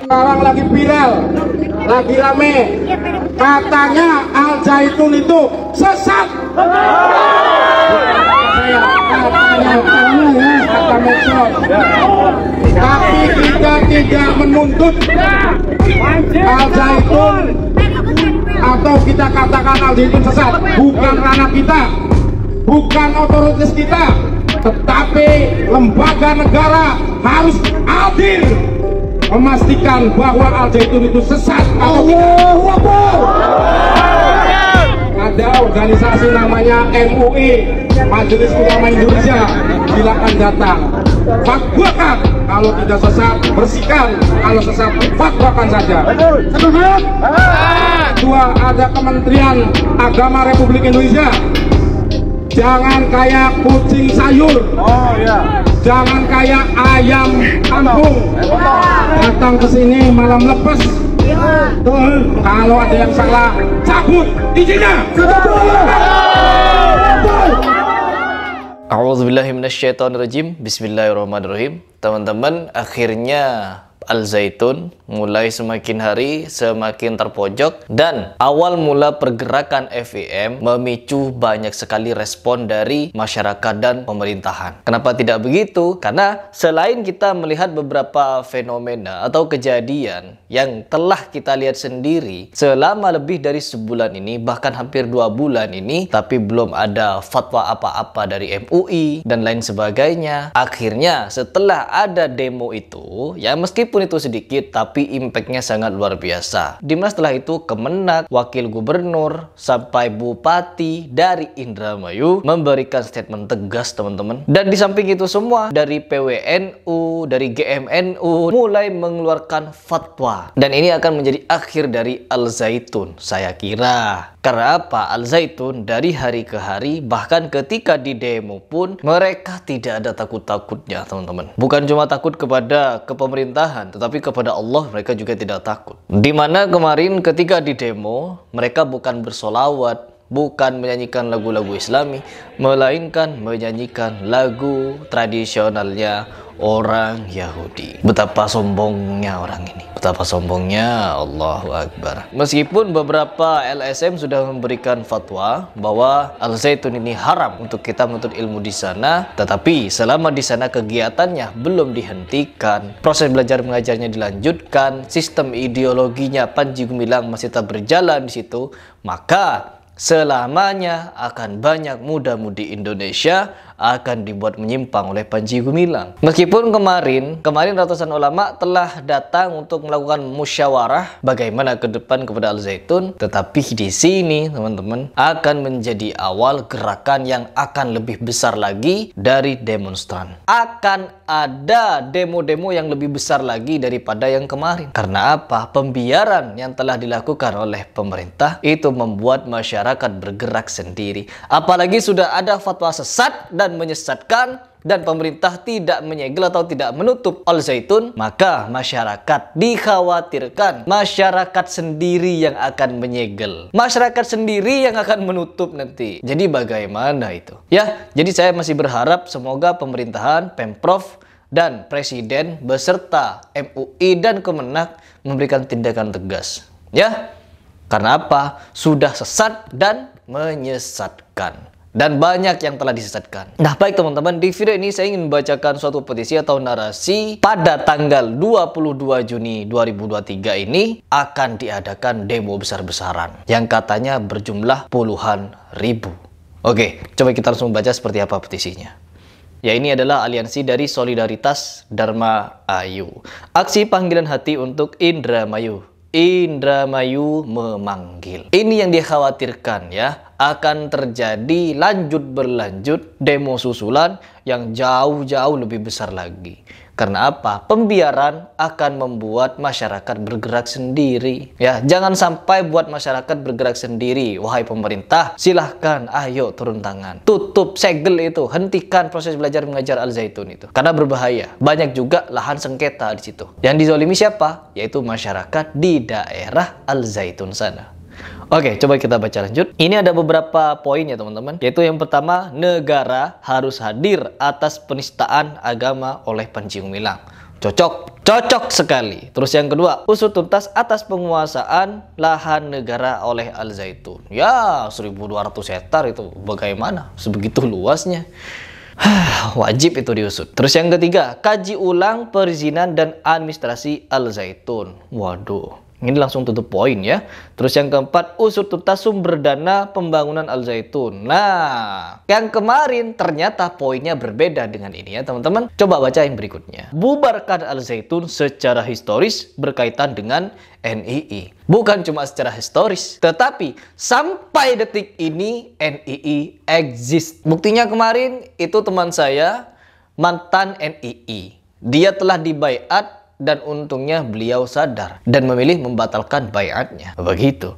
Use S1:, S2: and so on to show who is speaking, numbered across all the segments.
S1: sekarang lagi viral, lagi rame. Katanya Al Zaitun itu sesat. Tapi kita tidak menuntut Al Zaitun atau kita katakan Al Zaitun sesat. Bukan ranah kita, bukan otoritas kita, tetapi lembaga negara harus adil memastikan bahwa Al Zaitun itu sesat atau tidak. Ada organisasi namanya MUI, e, Majelis Ulama Indonesia, silakan datang. Fatwakan kalau tidak sesat, bersihkan kalau sesat, fatwakan saja. Dua, ada Kementerian Agama Republik Indonesia. Jangan kayak kucing sayur. Oh iya. Jangan kayak ayam kampung datang ke sini malam lepas Betul. kalau ada yang salah cabut izinnya
S2: A'udzubillahiminasyaitonirrojim Bismillahirrahmanirrahim Teman-teman akhirnya Al-Zaitun mulai semakin hari semakin terpojok dan awal mula pergerakan FEM memicu banyak sekali respon dari masyarakat dan pemerintahan. Kenapa tidak begitu? Karena selain kita melihat beberapa fenomena atau kejadian yang telah kita lihat sendiri selama lebih dari sebulan ini bahkan hampir dua bulan ini tapi belum ada fatwa apa-apa dari MUI dan lain sebagainya. Akhirnya setelah ada demo itu ya meskipun Meskipun itu sedikit, tapi impactnya sangat luar biasa. Dimana setelah itu kemenak, wakil gubernur, sampai bupati dari Indramayu memberikan statement tegas teman-teman. Dan di samping itu semua, dari PWNU, dari GMNU, mulai mengeluarkan fatwa. Dan ini akan menjadi akhir dari Al-Zaitun, saya kira. Karena apa? Al-Zaitun dari hari ke hari, bahkan ketika di demo pun, mereka tidak ada takut-takutnya teman-teman. Bukan cuma takut kepada kepemerintahan, Tuhan, tetapi kepada Allah mereka juga tidak takut. Dimana kemarin ketika di demo, mereka bukan bersolawat, bukan menyanyikan lagu-lagu islami, melainkan menyanyikan lagu tradisionalnya orang Yahudi. Betapa sombongnya orang ini. Betapa sombongnya Allahu Akbar. Meskipun beberapa LSM sudah memberikan fatwa bahwa Al-Zaitun ini haram untuk kita menuntut ilmu di sana, tetapi selama di sana kegiatannya belum dihentikan, proses belajar mengajarnya dilanjutkan, sistem ideologinya Panji Gumilang masih tetap berjalan di situ, maka selamanya akan banyak muda-mudi Indonesia akan dibuat menyimpang oleh Panji Gumilang. Meskipun kemarin, kemarin ratusan ulama telah datang untuk melakukan musyawarah bagaimana ke depan kepada Al-Zaitun, tetapi di sini teman-teman akan menjadi awal gerakan yang akan lebih besar lagi dari demonstran. Akan ada demo-demo yang lebih besar lagi daripada yang kemarin. Karena apa? Pembiaran yang telah dilakukan oleh pemerintah itu membuat masyarakat bergerak sendiri. Apalagi sudah ada fatwa sesat dan dan menyesatkan dan pemerintah tidak menyegel atau tidak menutup Al Zaitun, maka masyarakat dikhawatirkan masyarakat sendiri yang akan menyegel. Masyarakat sendiri yang akan menutup nanti. Jadi bagaimana itu? Ya, jadi saya masih berharap semoga pemerintahan, Pemprov, dan Presiden beserta MUI dan Kemenak memberikan tindakan tegas. Ya, karena apa? Sudah sesat dan menyesatkan dan banyak yang telah disesatkan. Nah baik teman-teman, di video ini saya ingin membacakan suatu petisi atau narasi pada tanggal 22 Juni 2023 ini akan diadakan demo besar-besaran yang katanya berjumlah puluhan ribu. Oke, coba kita langsung baca seperti apa petisinya. Ya ini adalah aliansi dari Solidaritas Dharma Ayu. Aksi panggilan hati untuk Indra Mayu. Indramayu memanggil. Ini yang dikhawatirkan ya, akan terjadi lanjut berlanjut demo susulan yang jauh-jauh lebih besar lagi. Karena apa? Pembiaran akan membuat masyarakat bergerak sendiri. Ya, jangan sampai buat masyarakat bergerak sendiri. Wahai pemerintah, silahkan ayo turun tangan. Tutup segel itu, hentikan proses belajar mengajar Al-Zaitun itu. Karena berbahaya. Banyak juga lahan sengketa di situ. Yang dizolimi siapa? Yaitu masyarakat di daerah Al-Zaitun sana. Oke, coba kita baca lanjut. Ini ada beberapa poin ya teman-teman. Yaitu yang pertama, negara harus hadir atas penistaan agama oleh Panji Gumilang. Cocok, cocok sekali. Terus yang kedua, usut tuntas atas penguasaan lahan negara oleh Al Zaitun. Ya, 1200 hektar itu bagaimana? Sebegitu luasnya. Wajib itu diusut. Terus yang ketiga, kaji ulang perizinan dan administrasi Al Zaitun. Waduh, ini langsung tutup poin ya. Terus yang keempat, usut tuntas sumber dana pembangunan Al-Zaitun. Nah, yang kemarin ternyata poinnya berbeda dengan ini ya teman-teman. Coba baca yang berikutnya. Bubarkan Al-Zaitun secara historis berkaitan dengan NII. Bukan cuma secara historis, tetapi sampai detik ini NII exist. Buktinya kemarin itu teman saya mantan NII. Dia telah dibaiat dan untungnya beliau sadar dan memilih membatalkan bayatnya. Begitu.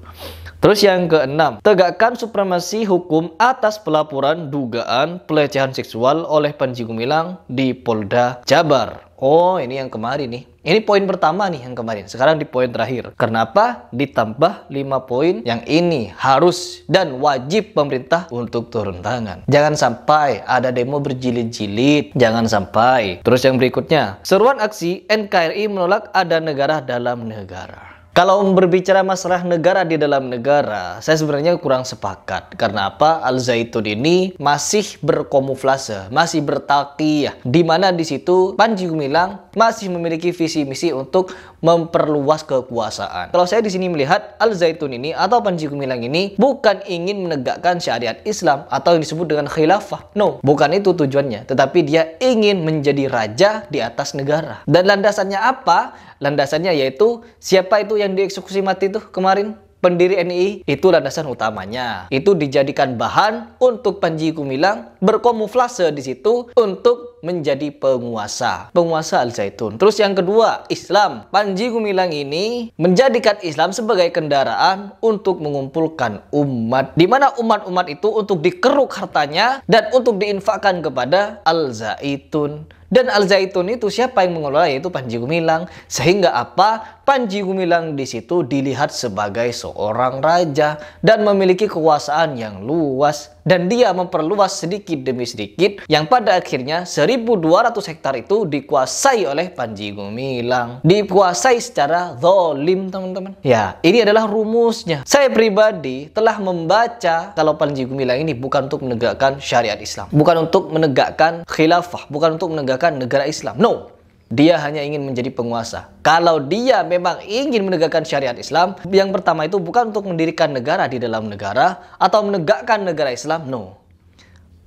S2: Terus yang keenam, tegakkan supremasi hukum atas pelaporan dugaan pelecehan seksual oleh Panji Gumilang di Polda Jabar. Oh, ini yang kemarin nih. Ini poin pertama nih yang kemarin. Sekarang di poin terakhir. Kenapa ditambah 5 poin yang ini harus dan wajib pemerintah untuk turun tangan. Jangan sampai ada demo berjilid-jilid. Jangan sampai. Terus yang berikutnya, seruan aksi NKRI menolak ada negara dalam negara. Kalau berbicara masalah negara di dalam negara, saya sebenarnya kurang sepakat. Karena apa? Al Zaitun ini masih berkomuflase, masih bertakiyah. Di mana di situ Panji Gumilang masih memiliki visi misi untuk memperluas kekuasaan. Kalau saya di sini melihat Al Zaitun ini atau Panji Gumilang ini bukan ingin menegakkan syariat Islam atau yang disebut dengan khilafah. No, bukan itu tujuannya. Tetapi dia ingin menjadi raja di atas negara. Dan landasannya apa? Landasannya yaitu siapa itu yang dieksekusi mati itu kemarin? pendiri NII itu landasan utamanya. Itu dijadikan bahan untuk Panji Gumilang berkomuflase di situ untuk menjadi penguasa. Penguasa Al Zaitun. Terus yang kedua, Islam. Panji Gumilang ini menjadikan Islam sebagai kendaraan untuk mengumpulkan umat. Di mana umat-umat itu untuk dikeruk hartanya dan untuk diinfakkan kepada Al Zaitun. Dan Al Zaitun itu siapa yang mengelola yaitu Panji Gumilang. Sehingga apa? Panji Gumilang di situ dilihat sebagai seorang raja dan memiliki kekuasaan yang luas dan dia memperluas sedikit demi sedikit yang pada akhirnya 1200 hektar itu dikuasai oleh Panji Gumilang. Dikuasai secara zolim teman-teman. Ya, ini adalah rumusnya. Saya pribadi telah membaca kalau Panji Gumilang ini bukan untuk menegakkan syariat Islam, bukan untuk menegakkan khilafah, bukan untuk menegakkan negara Islam. No, dia hanya ingin menjadi penguasa. Kalau dia memang ingin menegakkan syariat Islam, yang pertama itu bukan untuk mendirikan negara di dalam negara atau menegakkan negara Islam, no.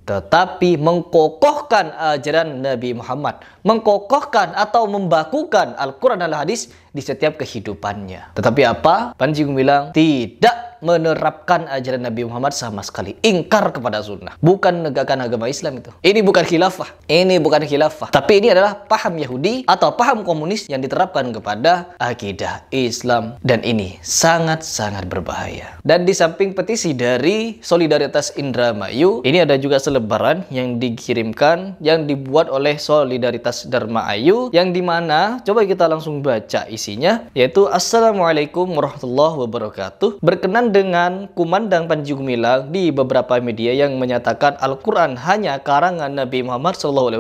S2: Tetapi mengkokohkan ajaran Nabi Muhammad, mengkokohkan atau membakukan Al-Quran dan Al-Hadis di setiap kehidupannya. Tetapi apa? Panji bilang, tidak menerapkan ajaran Nabi Muhammad sama sekali. Ingkar kepada sunnah. Bukan negakan agama Islam itu. Ini bukan khilafah. Ini bukan khilafah. Tapi ini adalah paham Yahudi atau paham komunis yang diterapkan kepada akidah Islam. Dan ini sangat-sangat berbahaya. Dan di samping petisi dari Solidaritas Indramayu, ini ada juga selebaran yang dikirimkan yang dibuat oleh Solidaritas Dharma Ayu yang dimana coba kita langsung baca isi isinya yaitu Assalamualaikum warahmatullahi wabarakatuh berkenan dengan kumandang panji gumilang di beberapa media yang menyatakan Al-Quran hanya karangan Nabi Muhammad SAW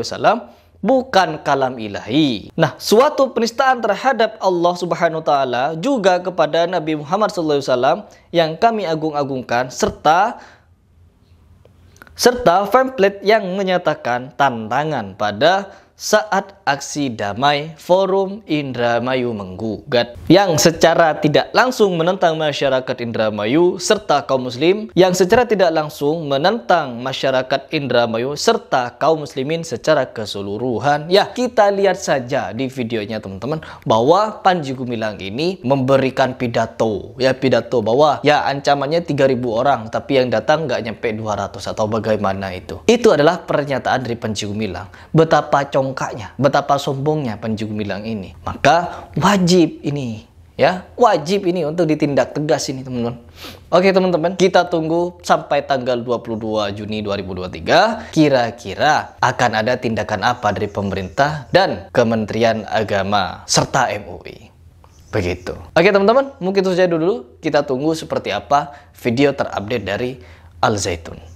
S2: bukan kalam ilahi. Nah, suatu penistaan terhadap Allah Subhanahu wa taala juga kepada Nabi Muhammad SAW yang kami agung-agungkan serta serta pamflet yang menyatakan tantangan pada saat aksi damai Forum Indramayu menggugat yang secara tidak langsung menentang masyarakat Indramayu serta kaum muslim yang secara tidak langsung menentang masyarakat Indramayu serta kaum muslimin secara keseluruhan ya kita lihat saja di videonya teman-teman bahwa Panji Gumilang ini memberikan pidato ya pidato bahwa ya ancamannya 3000 orang tapi yang datang nggak nyampe 200 atau bagaimana itu itu adalah pernyataan dari Panji Gumilang betapa cong longkanya, betapa sombongnya Panji Gumilang ini. Maka wajib ini ya wajib ini untuk ditindak tegas ini teman-teman oke teman-teman kita tunggu sampai tanggal 22 Juni 2023 kira-kira akan ada tindakan apa dari pemerintah dan Kementerian Agama serta MUI begitu oke teman-teman mungkin itu saja dulu kita tunggu seperti apa video terupdate dari Al Zaitun